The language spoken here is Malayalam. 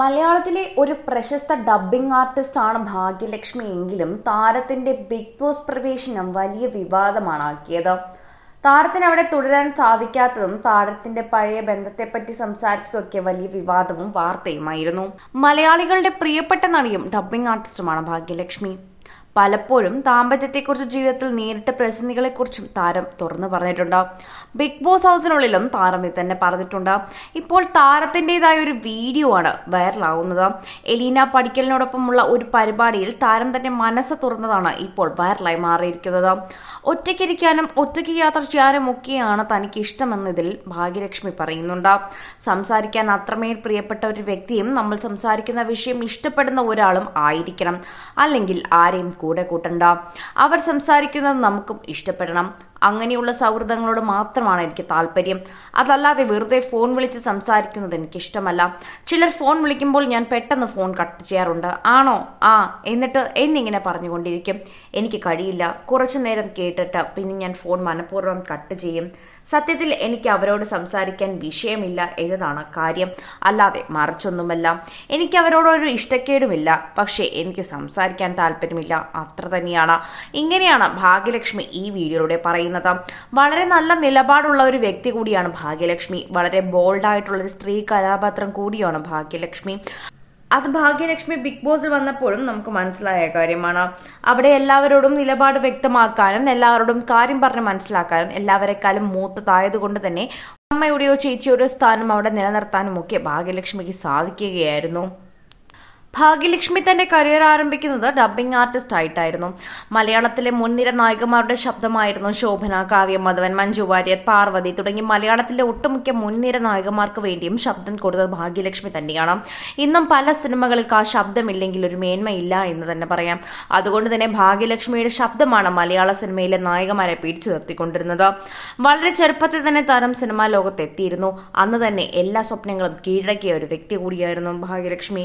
മലയാളത്തിലെ ഒരു പ്രശസ്ത ഡബ്ബിംഗ് ആണ് ഭാഗ്യലക്ഷ്മി എങ്കിലും താരത്തിന്റെ ബിഗ് ബോസ് പ്രവേശനം വലിയ വിവാദമാണാക്കിയത് താരത്തിന് അവിടെ തുടരാൻ സാധിക്കാത്തതും താരത്തിന്റെ പഴയ ബന്ധത്തെപ്പറ്റി സംസാരിച്ചതൊക്കെ വലിയ വിവാദവും വാർത്തയുമായിരുന്നു മലയാളികളുടെ പ്രിയപ്പെട്ട നടിയും ഡബ്ബിംഗ് ആർട്ടിസ്റ്റുമാണ് ഭാഗ്യലക്ഷ്മി പലപ്പോഴും ദാമ്പത്യത്തെക്കുറിച്ച് ജീവിതത്തിൽ നേരിട്ട പ്രതിസന്ധികളെക്കുറിച്ചും താരം തുറന്നു പറഞ്ഞിട്ടുണ്ട് ബിഗ് ബോസ് ഹൗസിനുള്ളിലും താരം ഇത് തന്നെ പറഞ്ഞിട്ടുണ്ട് ഇപ്പോൾ താരത്തിൻ്റെതായ ഒരു വീഡിയോ ആണ് വൈറലാവുന്നത് എലീന പഠിക്കലിനോടൊപ്പമുള്ള ഒരു പരിപാടിയിൽ താരം തന്നെ മനസ്സ് തുറന്നതാണ് ഇപ്പോൾ വൈറലായി മാറിയിരിക്കുന്നത് ഒറ്റയ്ക്കിരിക്കാനും ഒറ്റയ്ക്ക് യാത്ര ചെയ്യാനും ഒക്കെയാണ് തനിക്ക് ഇഷ്ടമെന്ന് ഇതിൽ ഭാഗ്യലക്ഷ്മി പറയുന്നുണ്ട് സംസാരിക്കാൻ അത്രമേൽ പ്രിയപ്പെട്ട ഒരു വ്യക്തിയും നമ്മൾ സംസാരിക്കുന്ന വിഷയം ഇഷ്ടപ്പെടുന്ന ഒരാളും ആയിരിക്കണം അല്ലെങ്കിൽ ആരെയും കൂടെ കൂട്ടണ്ട അവർ സംസാരിക്കുന്നത് നമുക്കും ഇഷ്ടപ്പെടണം അങ്ങനെയുള്ള സൗഹൃദങ്ങളോട് മാത്രമാണ് എനിക്ക് താല്പര്യം അതല്ലാതെ വെറുതെ ഫോൺ വിളിച്ച് സംസാരിക്കുന്നത് എനിക്കിഷ്ടമല്ല ചിലർ ഫോൺ വിളിക്കുമ്പോൾ ഞാൻ പെട്ടെന്ന് ഫോൺ കട്ട് ചെയ്യാറുണ്ട് ആണോ ആ എന്നിട്ട് എന്നിങ്ങനെ പറഞ്ഞുകൊണ്ടിരിക്കും എനിക്ക് കഴിയില്ല കുറച്ചു നേരം കേട്ടിട്ട് പിന്നെ ഞാൻ ഫോൺ മനഃപൂർവ്വം കട്ട് ചെയ്യും സത്യത്തിൽ എനിക്ക് അവരോട് സംസാരിക്കാൻ വിഷയമില്ല എന്നതാണ് കാര്യം അല്ലാതെ മറിച്ചൊന്നുമല്ല എനിക്ക് അവരോടൊരു ഇഷ്ടക്കേടുമില്ല പക്ഷേ എനിക്ക് സംസാരിക്കാൻ താല്പര്യമില്ല അത്ര തന്നെയാണ് ഇങ്ങനെയാണ് ഭാഗ്യലക്ഷ്മി ഈ വീഡിയോയിലൂടെ പറയുന്നത് പറയുന്നത് വളരെ നല്ല നിലപാടുള്ള ഒരു വ്യക്തി കൂടിയാണ് ഭാഗ്യലക്ഷ്മി വളരെ ബോൾഡായിട്ടുള്ള ഒരു സ്ത്രീ കഥാപാത്രം കൂടിയാണ് ഭാഗ്യലക്ഷ്മി അത് ഭാഗ്യലക്ഷ്മി ബിഗ് ബോസിൽ വന്നപ്പോഴും നമുക്ക് മനസ്സിലായ കാര്യമാണ് അവിടെ എല്ലാവരോടും നിലപാട് വ്യക്തമാക്കാനും എല്ലാവരോടും കാര്യം പറഞ്ഞ് മനസ്സിലാക്കാനും എല്ലാവരെക്കാളും മൂത്തതായത് കൊണ്ട് തന്നെ അമ്മയുടെയോ ചേച്ചിയുടെയോ സ്ഥാനം അവിടെ നിലനിർത്താനും ഒക്കെ ഭാഗ്യലക്ഷ്മിക്ക് സാധിക്കുകയായിരുന്നു ഭാഗ്യലക്ഷ്മി തന്റെ കരിയർ ആരംഭിക്കുന്നത് ഡബ്ബിംഗ് ആർട്ടിസ്റ്റ് ആയിട്ടായിരുന്നു മലയാളത്തിലെ മുൻനിര നായികമാരുടെ ശബ്ദമായിരുന്നു ശോഭന കാവ്യ മധവൻ മഞ്ജു വാര്യർ പാർവതി തുടങ്ങി മലയാളത്തിലെ ഒട്ടുമിക്ക മുൻനിര നായികമാർക്ക് വേണ്ടിയും ശബ്ദം കൊടുത്തത് ഭാഗ്യലക്ഷ്മി തന്നെയാണ് ഇന്നും പല സിനിമകൾക്ക് ആ ശബ്ദമില്ലെങ്കിൽ ഒരു മേന്മയില്ല എന്ന് തന്നെ പറയാം അതുകൊണ്ട് തന്നെ ഭാഗ്യലക്ഷ്മിയുടെ ശബ്ദമാണ് മലയാള സിനിമയിലെ നായകമാരെ പിടിച്ചു നിർത്തിക്കൊണ്ടിരുന്നത് വളരെ ചെറുപ്പത്തിൽ തന്നെ താരം സിനിമാ ലോകത്തെത്തിയിരുന്നു അന്ന് തന്നെ എല്ലാ സ്വപ്നങ്ങളും കീഴടക്കിയ ഒരു വ്യക്തി കൂടിയായിരുന്നു ഭാഗ്യലക്ഷ്മി